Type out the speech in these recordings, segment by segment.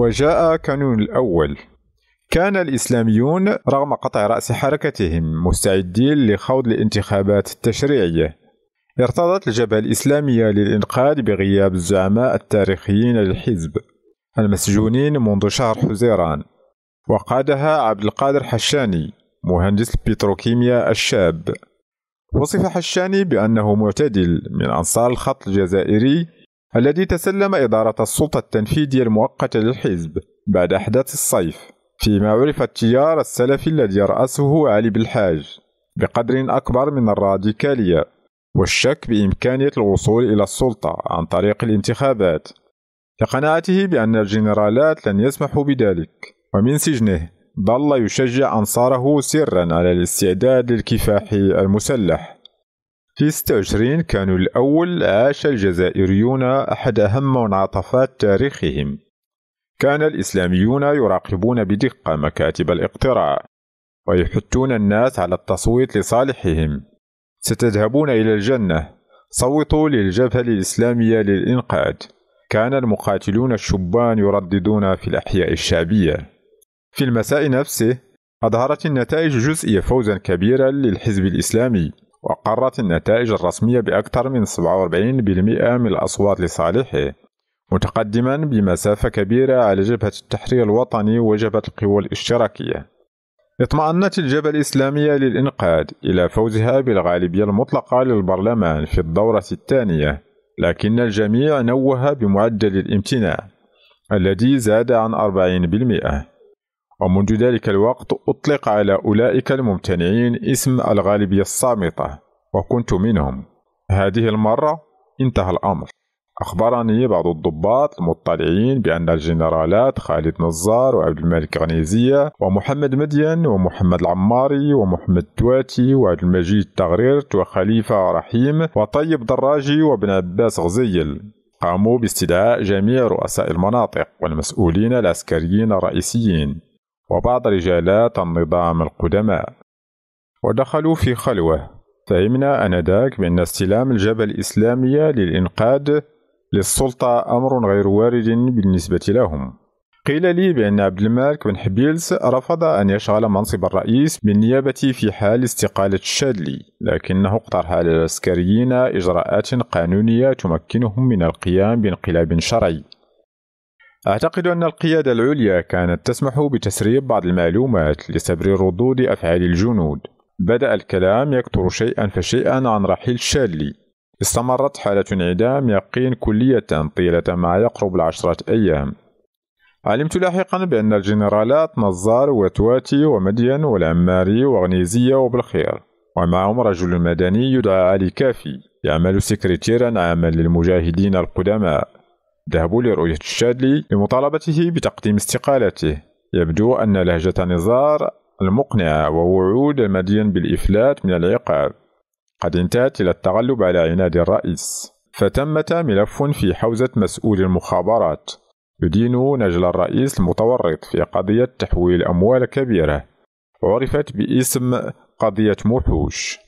وجاء كانون الأول كان الإسلاميون رغم قطع رأس حركتهم مستعدين لخوض الانتخابات التشريعية ارتضت الجبهة الإسلامية للإنقاذ بغياب الزعماء التاريخيين للحزب المسجونين منذ شهر حزيران وقادها عبد القادر حشاني مهندس البتروكيميا الشاب وصف حشاني بأنه معتدل من أنصار الخط الجزائري الذي تسلم إدارة السلطة التنفيذية المؤقتة للحزب بعد أحداث الصيف فيما عرف التيار السلفي الذي رأسه علي بالحاج بقدر أكبر من الراديكالية والشك بإمكانية الوصول إلى السلطة عن طريق الانتخابات لقناعته بأن الجنرالات لن يسمحوا بذلك ومن سجنه ظل يشجع أنصاره سرا على الاستعداد للكفاح المسلح في 26 كانوا الأول عاش الجزائريون أحد أهم منعطفات تاريخهم كان الإسلاميون يراقبون بدقة مكاتب الاقتراع ويحثون الناس على التصويت لصالحهم ستذهبون إلى الجنة صوتوا للجبهة الإسلامية للإنقاذ كان المقاتلون الشبان يرددون في الأحياء الشعبية في المساء نفسه أظهرت النتائج الجزئية فوزا كبيرا للحزب الإسلامي وقرت النتائج الرسمية بأكثر من 47% من الأصوات لصالحه متقدما بمسافة كبيرة على جبهة التحرير الوطني وجبهة القوى الاشتراكية اطمأنت الجبهة الإسلامية للإنقاذ إلى فوزها بالغالبية المطلقة للبرلمان في الدورة الثانية لكن الجميع نوه بمعدل الامتناع الذي زاد عن 40% ومنذ ذلك الوقت أطلق على أولئك الممتنعين اسم الغالبية الصامتة وكنت منهم هذه المرة انتهى الأمر أخبرني بعض الضباط المطلعين بأن الجنرالات خالد نزار وعبد الملك غنيزية ومحمد مدين ومحمد العماري ومحمد تواتي وعبد المجيد تغريرت وخليفة رحيم وطيب دراجي وابن عباس غزيل قاموا باستدعاء جميع رؤساء المناطق والمسؤولين العسكريين الرئيسيين وبعض رجالات النظام القدماء ودخلوا في خلوة فهمنا أنذاك بأن استلام الجبهة الإسلامية للإنقاذ للسلطة أمر غير وارد بالنسبة لهم قيل لي بأن عبد المالك بن حبيلس رفض أن يشغل منصب الرئيس بالنيابة في حال استقالة الشادلي لكنه اقترح على العسكريين إجراءات قانونية تمكنهم من القيام بانقلاب شرعي أعتقد أن القيادة العليا كانت تسمح بتسريب بعض المعلومات لسبر ردود أفعال الجنود. بدأ الكلام يكثر شيئا فشيئا عن رحيل شالي. استمرت حالة انعدام يقين كلية طيلة ما يقرب العشرة أيام. علمت لاحقا بأن الجنرالات نزار وتواتي ومدين والعماري وغنيزية وبالخير ومعهم رجل مدني يدعى علي كافي يعمل سكرتيرا عاما للمجاهدين القدماء ذهبوا لرؤية الشادلي لمطالبته بتقديم استقالته يبدو أن لهجة نزار المقنعة ووعود المدين بالإفلات من العقاب قد انتهت إلى التغلب على عناد الرئيس فتمة ملف في حوزة مسؤول المخابرات يدين نجل الرئيس المتورط في قضية تحويل أموال كبيرة عرفت باسم قضية موحوش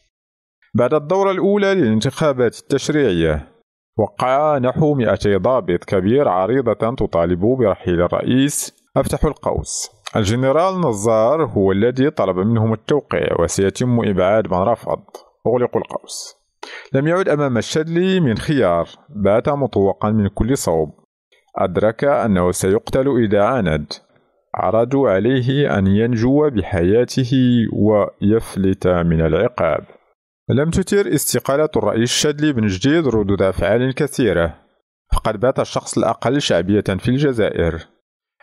بعد الدورة الأولى للانتخابات التشريعية وقع نحو 200 ضابط كبير عريضة تطالب برحيل الرئيس أفتح القوس الجنرال نزار هو الذي طلب منهم التوقيع وسيتم إبعاد من رفض أغلق القوس لم يعد أمام الشدلي من خيار بات مطوقا من كل صوب أدرك أنه سيقتل إذا عاند عرضوا عليه أن ينجو بحياته ويفلت من العقاب لم تثير استقالة الرئيس شادلي بن جديد ردود أفعال كثيرة فقد بات الشخص الأقل شعبية في الجزائر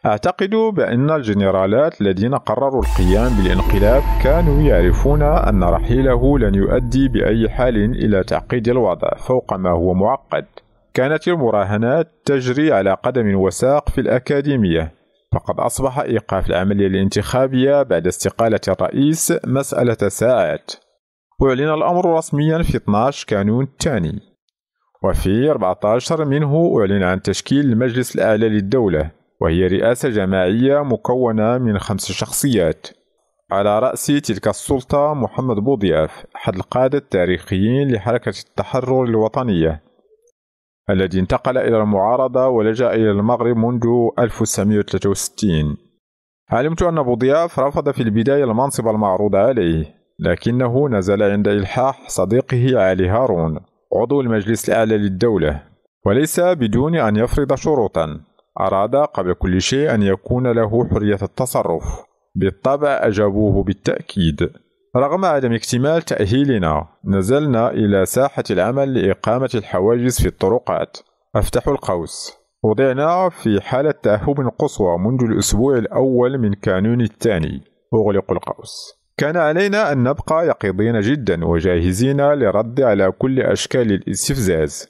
أعتقد بأن الجنرالات الذين قرروا القيام بالانقلاب كانوا يعرفون أن رحيله لن يؤدي بأي حال إلى تعقيد الوضع فوق ما هو معقد كانت المراهنات تجري على قدم وساق في الأكاديمية فقد أصبح إيقاف العملية الانتخابية بعد استقالة الرئيس مسألة ساعات أعلن الأمر رسميا في 12 كانون الثاني وفي 14 منه أعلن عن تشكيل المجلس الأعلى للدولة وهي رئاسة جماعية مكونة من خمس شخصيات على رأس تلك السلطة محمد بوضياف أحد القادة التاريخيين لحركة التحرر الوطنية الذي انتقل إلى المعارضة ولجأ إلى المغرب منذ 1963 علمت أن بوضياف رفض في البداية المنصب المعروض عليه لكنه نزل عند إلحاح صديقه علي هارون عضو المجلس الأعلى للدولة وليس بدون أن يفرض شروطا أراد قبل كل شيء أن يكون له حرية التصرف بالطبع أجابوه بالتأكيد رغم عدم اكتمال تأهيلنا نزلنا إلى ساحة العمل لإقامة الحواجز في الطرقات أفتح القوس وضعنا في حالة تأهب قصوى منذ الأسبوع الأول من كانون الثاني أغلق القوس كان علينا أن نبقى يقظين جدا وجاهزين للرد على كل أشكال الاستفزاز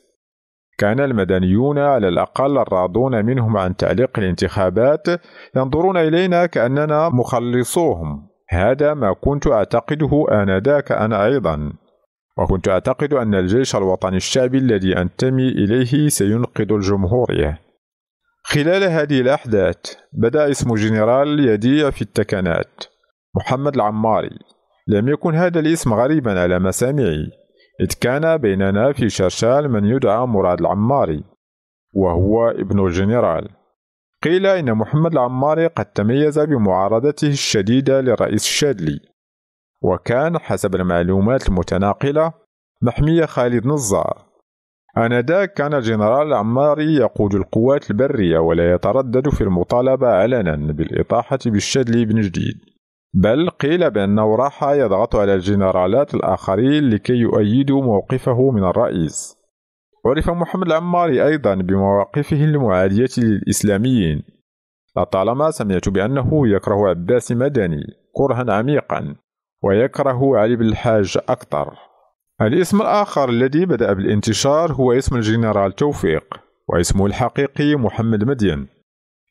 كان المدنيون على الأقل الراضون منهم عن تعليق الانتخابات ينظرون إلينا كأننا مخلصوهم هذا ما كنت أعتقده آنذاك أنا أيضا وكنت أعتقد أن الجيش الوطني الشعبي الذي أنتمي إليه سينقذ الجمهورية خلال هذه الأحداث بدأ اسم جنرال يضيع في التكنات محمد العماري لم يكن هذا الاسم غريبا على مسامعي إذ كان بيننا في شرشال من يدعى مراد العماري وهو ابن الجنرال قيل إن محمد العماري قد تميز بمعارضته الشديدة للرئيس الشادلي وكان حسب المعلومات المتناقلة محمية خالد نزار آنذاك كان الجنرال العماري يقود القوات البرية ولا يتردد في المطالبة علنا بالإطاحة بالشادلي بن جديد بل قيل بأنه راح يضغط على الجنرالات الآخرين لكي يؤيدوا موقفه من الرئيس عرف محمد العماري أيضا بمواقفه المعادية للإسلاميين لطالما سمعت بأنه يكره عباس مدني كرها عميقا ويكره علي بن الحاج أكثر الاسم الآخر الذي بدأ بالانتشار هو اسم الجنرال توفيق واسمه الحقيقي محمد مدين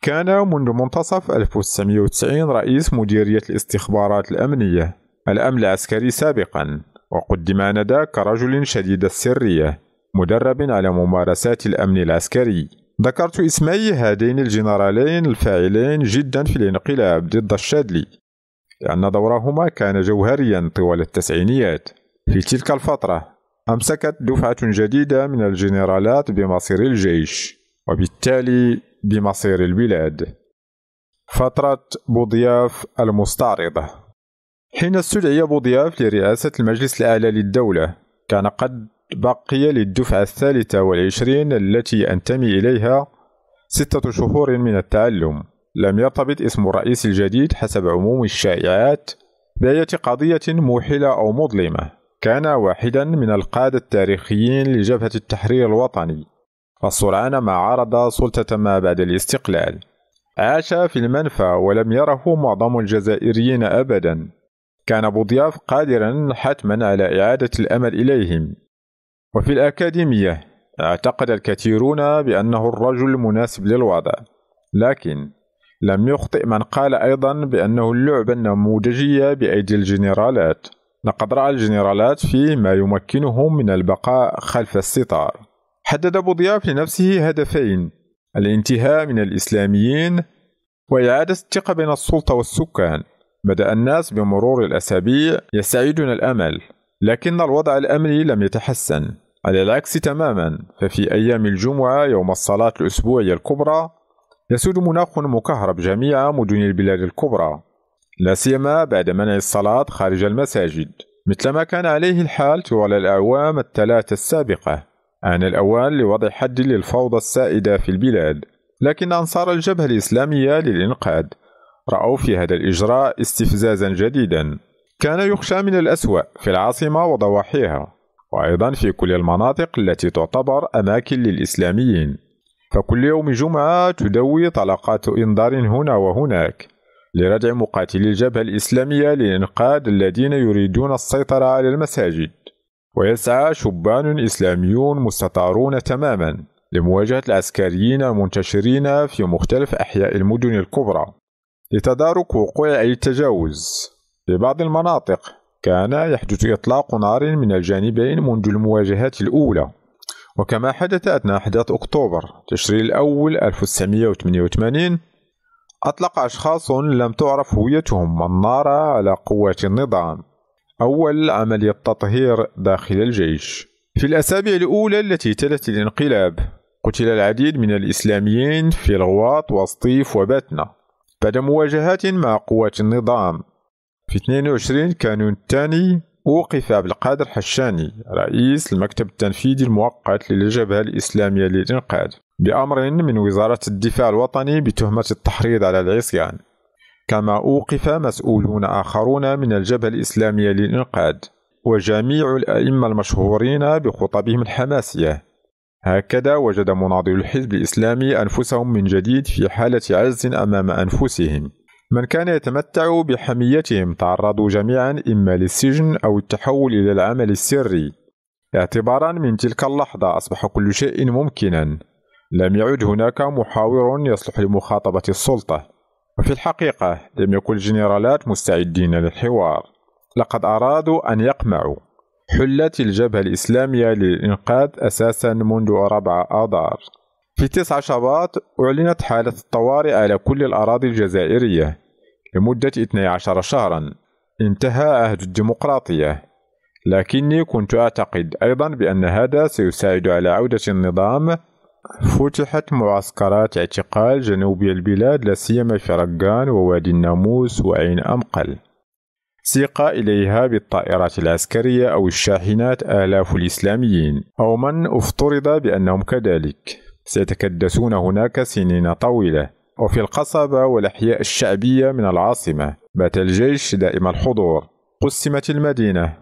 كان منذ منتصف 1990 رئيس مديرية الاستخبارات الأمنية الأمن العسكري سابقا وقدم آنذاك كرجل شديد السرية مدرب على ممارسات الأمن العسكري ذكرت اسمي هذين الجنرالين الفاعلين جدا في الانقلاب ضد الشادلي لأن دورهما كان جوهريا طوال التسعينيات في تلك الفترة أمسكت دفعة جديدة من الجنرالات بمصير الجيش وبالتالي بمصير البلاد فترة بوضياف المستعرضة حين استدعي بوضياف لرئاسة المجلس الأعلى للدولة كان قد بقي للدفعة الثالثة والعشرين التي أنتمي إليها ستة شهور من التعلم لم يرتبط اسم الرئيس الجديد حسب عموم الشائعات بأية قضية موحلة أو مظلمة كان واحدا من القادة التاريخيين لجبهة التحرير الوطني وسرعان ما عرض سلطة ما بعد الاستقلال عاش في المنفى ولم يره معظم الجزائريين أبدا كان بوضياف قادرا حتما على إعادة الأمل إليهم وفي الأكاديمية اعتقد الكثيرون بأنه الرجل المناسب للوضع لكن لم يخطئ من قال أيضا بأنه اللعبة النموذجية بأيدي الجنرالات لقد رأى الجنرالات فيه ما يمكنهم من البقاء خلف الستار حدد أبو ضياف لنفسه هدفين الانتهاء من الإسلاميين وإعادة الثقة بين السلطة والسكان بدأ الناس بمرور الأسابيع يستعيدون الأمل لكن الوضع الأمني لم يتحسن على العكس تماما ففي أيام الجمعة يوم الصلاة الأسبوعية الكبرى يسود مناخ مكهرب جميع مدن البلاد الكبرى لا سيما بعد منع الصلاة خارج المساجد مثلما كان عليه الحال طوال الأعوام الثلاثة السابقة عن الأوان لوضع حد للفوضى السائدة في البلاد لكن أنصار الجبهة الإسلامية للإنقاذ رأوا في هذا الإجراء استفزازا جديدا كان يخشى من الأسوأ في العاصمة وضواحيها وأيضا في كل المناطق التي تعتبر أماكن للإسلاميين فكل يوم جمعة تدوي طلقات إنذار هنا وهناك لردع مقاتلي الجبهة الإسلامية للإنقاذ الذين يريدون السيطرة على المساجد ويسعى شبان إسلاميون مستطارون تماما لمواجهة العسكريين المنتشرين في مختلف أحياء المدن الكبرى لتدارك وقوع أي تجاوز في بعض المناطق كان يحدث إطلاق نار من الجانبين منذ المواجهات الأولى وكما حدث أثناء أحداث أكتوبر تشرين الأول 1988 أطلق أشخاص لم تعرف هويتهم النار على قوات النظام أول عملية تطهير داخل الجيش في الأسابيع الأولى التي تلت الانقلاب قتل العديد من الإسلاميين في الغواط وسطيف وباتنا بعد مواجهات مع قوات النظام في 22 كانون الثاني أوقف عبد القادر حشاني رئيس المكتب التنفيذي المؤقت للجبهة الإسلامية للإنقاذ بأمر من وزارة الدفاع الوطني بتهمة التحريض على العصيان كما أوقف مسؤولون آخرون من الجبهة الإسلامية للإنقاذ وجميع الأئمة المشهورين بخطبهم الحماسية هكذا وجد مناضل الحزب الإسلامي أنفسهم من جديد في حالة عجز أمام أنفسهم من كان يتمتع بحميتهم تعرضوا جميعا إما للسجن أو التحول إلى العمل السري اعتبارا من تلك اللحظة أصبح كل شيء ممكنا لم يعد هناك محاور يصلح لمخاطبة السلطة وفي الحقيقة لم يكن الجنرالات مستعدين للحوار لقد أرادوا أن يقمعوا حلة الجبهة الإسلامية للإنقاذ أساسا منذ 4 آذار في 9 شباط أعلنت حالة الطوارئ على كل الأراضي الجزائرية لمدة 12 شهرا انتهى عهد الديمقراطية لكني كنت أعتقد أيضا بأن هذا سيساعد على عودة النظام فتحت معسكرات اعتقال جنوبي البلاد لا سيما في رقان ووادي الناموس وعين أمقل سيق إليها بالطائرات العسكرية أو الشاحنات آلاف الإسلاميين أو من افترض بأنهم كذلك سيتكدسون هناك سنين طويلة وفي القصبة والأحياء الشعبية من العاصمة بات الجيش دائم الحضور قسمت المدينة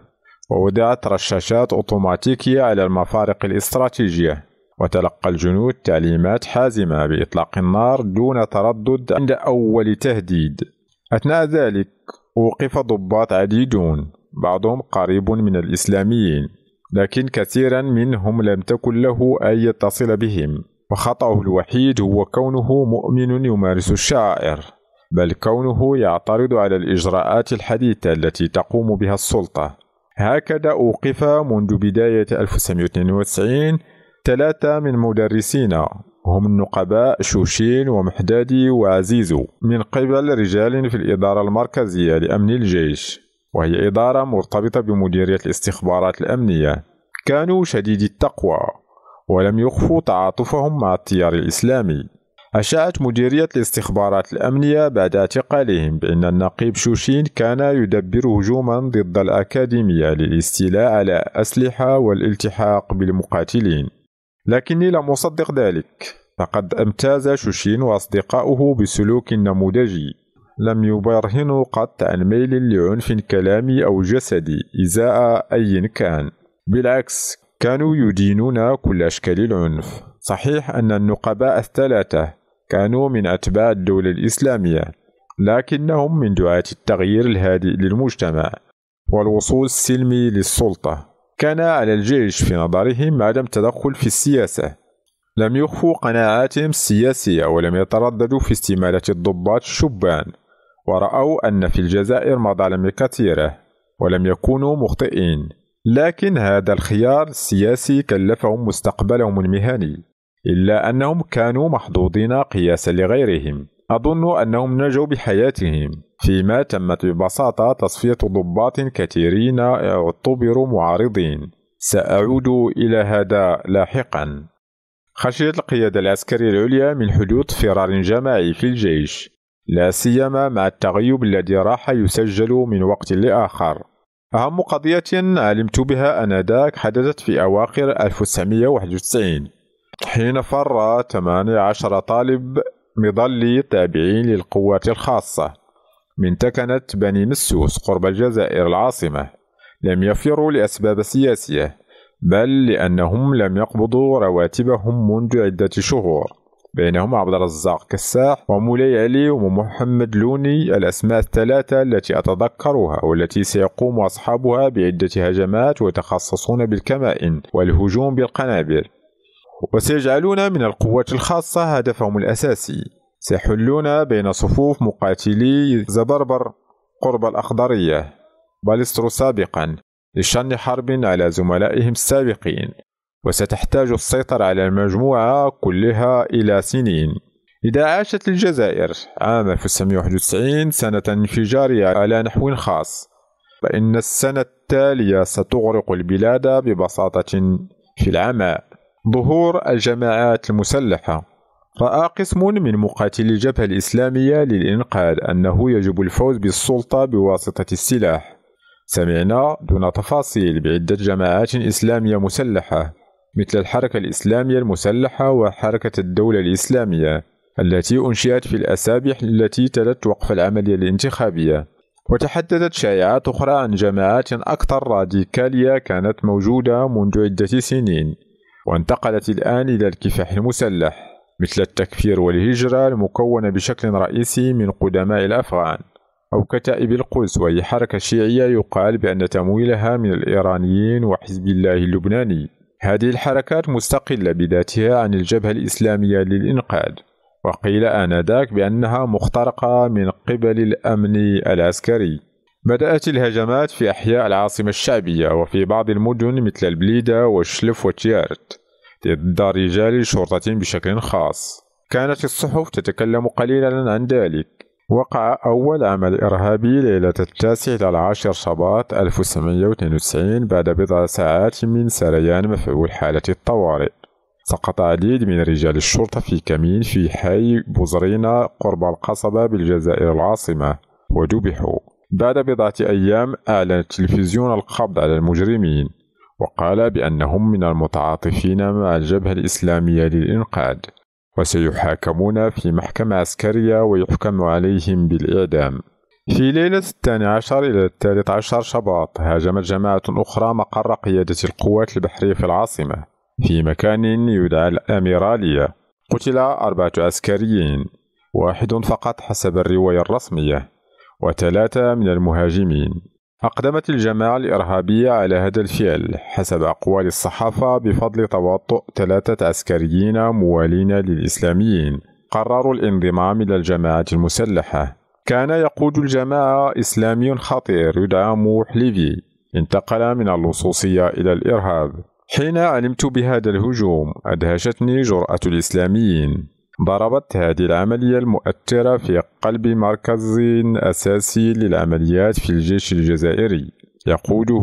ووضعت رشاشات أوتوماتيكية على المفارق الاستراتيجية وتلقى الجنود تعليمات حازمة بإطلاق النار دون تردد عند أول تهديد أثناء ذلك أوقف ضباط عديدون بعضهم قريب من الإسلاميين لكن كثيرا منهم لم تكن له أن يتصل بهم وخطأه الوحيد هو كونه مؤمن يمارس الشعائر بل كونه يعترض على الإجراءات الحديثة التي تقوم بها السلطة هكذا أوقف منذ بداية 1992 ثلاثة من مدرسينا هم النقباء شوشين ومحدادي وعزيزو من قبل رجال في الإدارة المركزية لأمن الجيش وهي إدارة مرتبطة بمديرية الاستخبارات الأمنية كانوا شديدي التقوى ولم يخفوا تعاطفهم مع التيار الإسلامي أشاعت مديرية الاستخبارات الأمنية بعد اعتقالهم بأن النقيب شوشين كان يدبر هجوما ضد الأكاديمية للاستيلاء على أسلحة والالتحاق بالمقاتلين لكني لم أصدق ذلك فقد امتاز شوشين وأصدقاؤه بسلوك نموذجي لم يبرهنوا قط عن ميل لعنف كلامي أو جسدي إزاء أي كان بالعكس كانوا يدينون كل أشكال العنف صحيح أن النقباء الثلاثة كانوا من أتباع الدولة الإسلامية لكنهم من دعاة التغيير الهادئ للمجتمع والوصول السلمي للسلطة كان على الجيش في نظرهم عدم التدخل في السياسة لم يخفوا قناعاتهم السياسية ولم يترددوا في استمالة الضباط الشبان ورأوا أن في الجزائر مظالم كثيرة ولم يكونوا مخطئين لكن هذا الخيار السياسي كلفهم مستقبلهم المهني إلا أنهم كانوا محظوظين قياسا لغيرهم أظن أنهم نجوا بحياتهم فيما تمت ببساطة تصفية ضباط كثيرين اعتبروا معارضين سأعود إلى هذا لاحقا خشيت القيادة العسكرية العليا من حدوث فرار جماعي في الجيش لا سيما مع التغيب الذي راح يسجل من وقت لآخر أهم قضية علمت بها أنذاك حدثت في أواخر 1991 حين فر 18 طالب مظل تابعين للقوات الخاصة من تكنة بني مسوس قرب الجزائر العاصمة لم يفروا لأسباب سياسية بل لأنهم لم يقبضوا رواتبهم منذ عدة شهور بينهم عبد الرزاق كساح ومولاي علي ومحمد لوني الأسماء الثلاثة التي أتذكرها والتي سيقوم أصحابها بعدة هجمات ويتخصصون بالكمائن والهجوم بالقنابل وسيجعلون من القوات الخاصة هدفهم الأساسي سيحلون بين صفوف مقاتلي زبربر قرب الأخضرية باليسترو سابقا لشن حرب على زملائهم السابقين وستحتاج السيطرة على المجموعة كلها إلى سنين إذا عاشت الجزائر عام 1991 سنة انفجارية على نحو خاص فإن السنة التالية ستغرق البلاد ببساطة في العمى ظهور الجماعات المسلحة رأى قسم من مقاتلي الجبهة الإسلامية للإنقاذ أنه يجب الفوز بالسلطة بواسطة السلاح سمعنا دون تفاصيل بعدة جماعات إسلامية مسلحة مثل الحركة الإسلامية المسلحة وحركة الدولة الإسلامية التي أنشئت في الأسابيع التي تلت وقف العملية الانتخابية وتحدثت شائعات أخرى عن جماعات أكثر راديكالية كانت موجودة منذ عدة سنين وانتقلت الآن إلى الكفاح المسلح مثل التكفير والهجرة المكونة بشكل رئيسي من قدماء الأفغان أو كتائب القدس وهي حركة شيعية يقال بأن تمويلها من الإيرانيين وحزب الله اللبناني هذه الحركات مستقلة بذاتها عن الجبهة الإسلامية للإنقاذ وقيل آنذاك بأنها مخترقة من قبل الأمن العسكري بدأت الهجمات في أحياء العاصمة الشعبية وفي بعض المدن مثل البليدة والشلف وتيارت ضد رجال الشرطة بشكل خاص كانت الصحف تتكلم قليلا عن ذلك وقع أول عمل إرهابي ليلة التاسع إلى العاشر شباط 1992 بعد بضع ساعات من سريان مفعول حالة الطوارئ سقط عديد من رجال الشرطة في كمين في حي بوزرينا قرب القصبة بالجزائر العاصمة وذبحوا بعد بضعة أيام أعلن التلفزيون القبض على المجرمين وقال بأنهم من المتعاطفين مع الجبهة الإسلامية للإنقاذ وسيحاكمون في محكمة عسكرية ويحكم عليهم بالإعدام في ليلة الثاني عشر إلى الثالث عشر شباط هاجمت جماعة أخرى مقر قيادة القوات البحرية في العاصمة في مكان يدعى الأميرالية قتل أربعة عسكريين واحد فقط حسب الرواية الرسمية وثلاثة من المهاجمين أقدمت الجماعة الإرهابية على هذا الفعل حسب أقوال الصحافة بفضل تواطؤ ثلاثة عسكريين موالين للإسلاميين قرروا الانضمام إلى الجماعة المسلحة كان يقود الجماعة إسلامي خطير يدعى موح ليفي انتقل من اللصوصية إلى الإرهاب حين علمت بهذا الهجوم أدهشتني جرأة الإسلاميين ضربت هذه العملية المؤثرة في قلب مركز أساسي للعمليات في الجيش الجزائري يقوده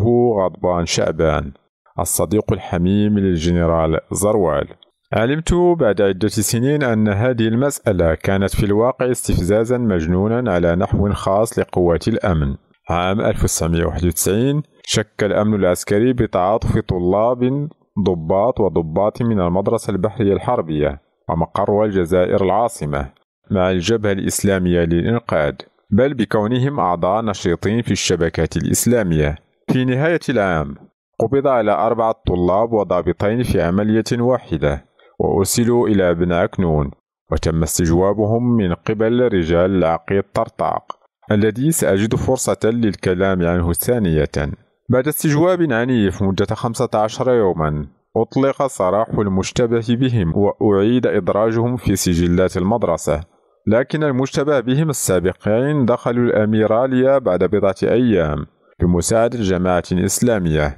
غضبان شعبان الصديق الحميم للجنرال زروال علمت بعد عدة سنين أن هذه المسألة كانت في الواقع استفزازا مجنونا على نحو خاص لقوات الأمن عام 1991 شك الأمن العسكري بتعاطف طلاب ضباط وضباط من المدرسة البحرية الحربية ومقر الجزائر العاصمة مع الجبهة الإسلامية للإنقاذ بل بكونهم أعضاء نشيطين في الشبكات الإسلامية في نهاية العام قبض على أربعة طلاب وضابطين في عملية واحدة وأرسلوا إلى بن كنون وتم استجوابهم من قبل رجال العقيد طرطاق الذي سأجد فرصة للكلام عنه ثانية بعد استجواب عنيف مدة 15 يوما أطلق سراح المشتبه بهم وأعيد إدراجهم في سجلات المدرسة لكن المشتبه بهم السابقين دخلوا الأميرالية بعد بضعة أيام بمساعدة جماعة إسلامية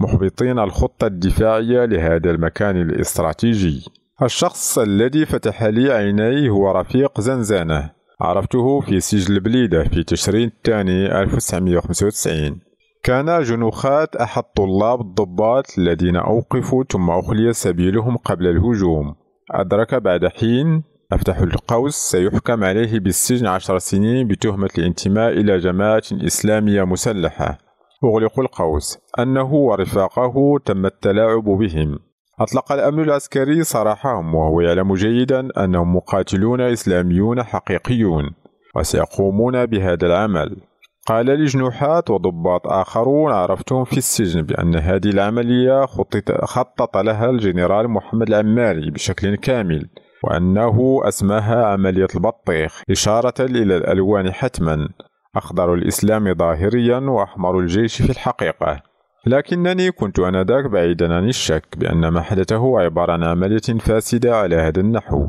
محبطين الخطة الدفاعية لهذا المكان الاستراتيجي الشخص الذي فتح لي عيني هو رفيق زنزانة عرفته في سجل بليدة في تشرين الثاني 1995 كان جنوخات أحد طلاب الضباط الذين أوقفوا ثم أخلي سبيلهم قبل الهجوم أدرك بعد حين أفتح القوس سيحكم عليه بالسجن عشر سنين بتهمة الانتماء إلى جماعة إسلامية مسلحة أغلق القوس أنه ورفاقه تم التلاعب بهم أطلق الأمن العسكري سراحهم وهو يعلم جيدا أنهم مقاتلون إسلاميون حقيقيون وسيقومون بهذا العمل قال جنوحات وضباط آخرون عرفتهم في السجن بأن هذه العملية خطط, خطط لها الجنرال محمد العماري بشكل كامل وأنه أسماها عملية البطيخ إشارة إلى الألوان حتما أخضر الإسلام ظاهريا وأحمر الجيش في الحقيقة لكنني كنت آنذاك بعيدا عن الشك بأن ما حدثه عبارة عن عملية فاسدة على هذا النحو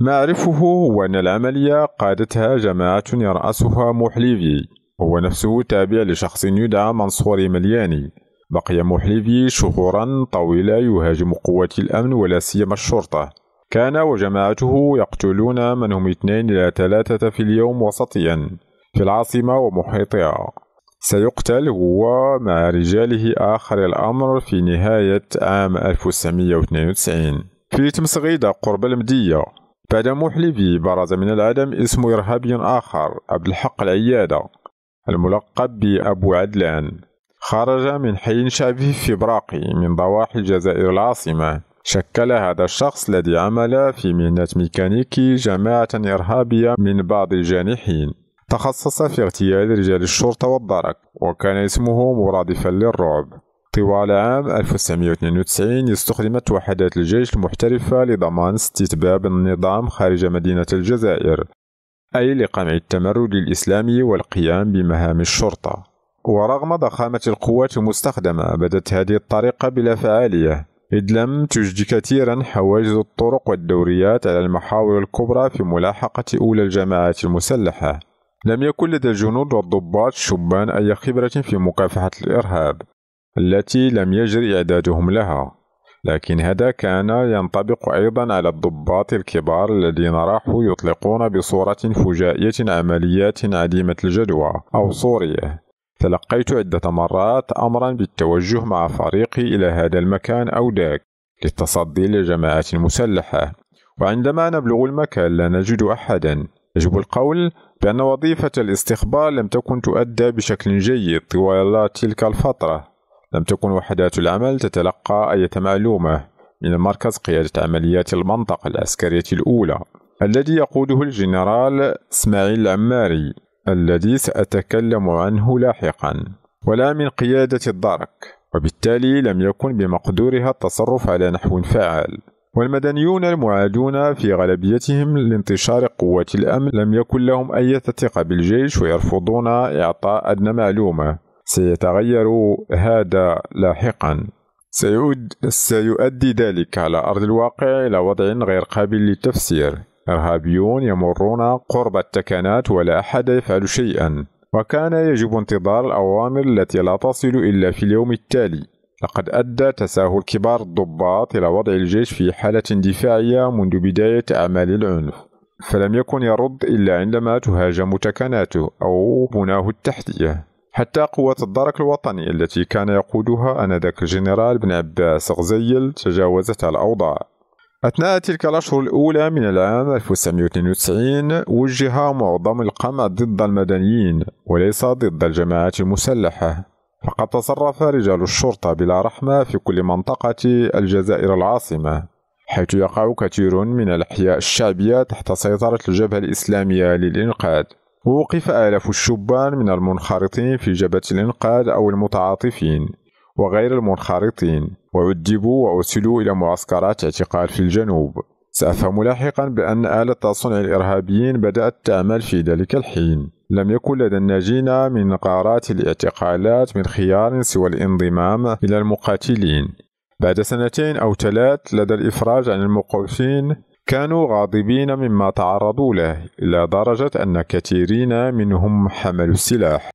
ما أعرفه هو أن العملية قادتها جماعة يرأسها محليفي هو نفسه تابع لشخص يدعى منصور ملياني بقي محلفي شهورا طويلة يهاجم قوات الأمن ولا سيما الشرطة كان وجماعته يقتلون من هم اثنين إلى ثلاثة في اليوم وسطيا في العاصمة ومحيطها سيقتل هو مع رجاله آخر الأمر في نهاية عام 1992 في تمسغيدة قرب المدية بعد محلفي برز من العدم اسم إرهابي آخر عبد الحق العيادة الملقب بأبو عدلان خرج من حي في براقي من ضواحي الجزائر العاصمة شكل هذا الشخص الذي عمل في مهنة ميكانيكي جماعة إرهابية من بعض الجانحين تخصص في اغتيال رجال الشرطة والدرك وكان اسمه مرادفا للرعب طوال عام 1992 استخدمت وحدات الجيش المحترفة لضمان استتباب النظام خارج مدينة الجزائر أي لقمع التمرد الإسلامي والقيام بمهام الشرطة ورغم ضخامة القوات المستخدمة بدت هذه الطريقة بلا فعالية إذ لم تجد كثيرا حواجز الطرق والدوريات على المحاور الكبرى في ملاحقة أولى الجماعات المسلحة لم يكن لدى الجنود والضباط شبان أي خبرة في مكافحة الإرهاب التي لم يجر إعدادهم لها لكن هذا كان ينطبق أيضا على الضباط الكبار الذين راحوا يطلقون بصورة فجائية عمليات عديمة الجدوى أو سوريا تلقيت عدة مرات أمرا بالتوجه مع فريقي إلى هذا المكان أو ذاك للتصدي لجماعات مسلحة وعندما نبلغ المكان لا نجد أحدا يجب القول بأن وظيفة الاستخبار لم تكن تؤدى بشكل جيد طوال تلك الفترة لم تكن وحدات العمل تتلقى أي معلومة من مركز قيادة عمليات المنطقة العسكرية الأولى الذي يقوده الجنرال اسماعيل العماري الذي سأتكلم عنه لاحقا ولا من قيادة الدرك وبالتالي لم يكن بمقدورها التصرف على نحو فعال والمدنيون المعادون في غالبيتهم لانتشار قوات الأمن لم يكن لهم أي ثقة بالجيش ويرفضون إعطاء أدنى معلومة سيتغير هذا لاحقا سيؤدي ذلك على أرض الواقع إلى وضع غير قابل للتفسير إرهابيون يمرون قرب التكنات ولا أحد يفعل شيئا وكان يجب انتظار الأوامر التي لا تصل إلا في اليوم التالي لقد أدى تساهل كبار الضباط إلى وضع الجيش في حالة دفاعية منذ بداية أعمال العنف فلم يكن يرد إلا عندما تهاجم تكناته أو بناه التحتية حتى قوات الدرك الوطني التي كان يقودها آنذاك الجنرال بن عباس غزيل تجاوزت الأوضاع أثناء تلك الأشهر الأولى من العام 1992 وجه معظم القمع ضد المدنيين وليس ضد الجماعات المسلحة فقد تصرف رجال الشرطة بلا رحمة في كل منطقة الجزائر العاصمة حيث يقع كثير من الأحياء الشعبية تحت سيطرة الجبهة الإسلامية للإنقاذ ووقف آلاف الشبان من المنخرطين في جبهة الإنقاذ أو المتعاطفين وغير المنخرطين وعذبوا وأرسلوا إلى معسكرات اعتقال في الجنوب سأفهم لاحقا بأن آلة تصنع الإرهابيين بدأت تعمل في ذلك الحين لم يكن لدى الناجين من غارات الاعتقالات من خيار سوى الانضمام إلى المقاتلين بعد سنتين أو ثلاث لدى الإفراج عن الموقوفين كانوا غاضبين مما تعرضوا له إلى درجة أن كثيرين منهم حملوا السلاح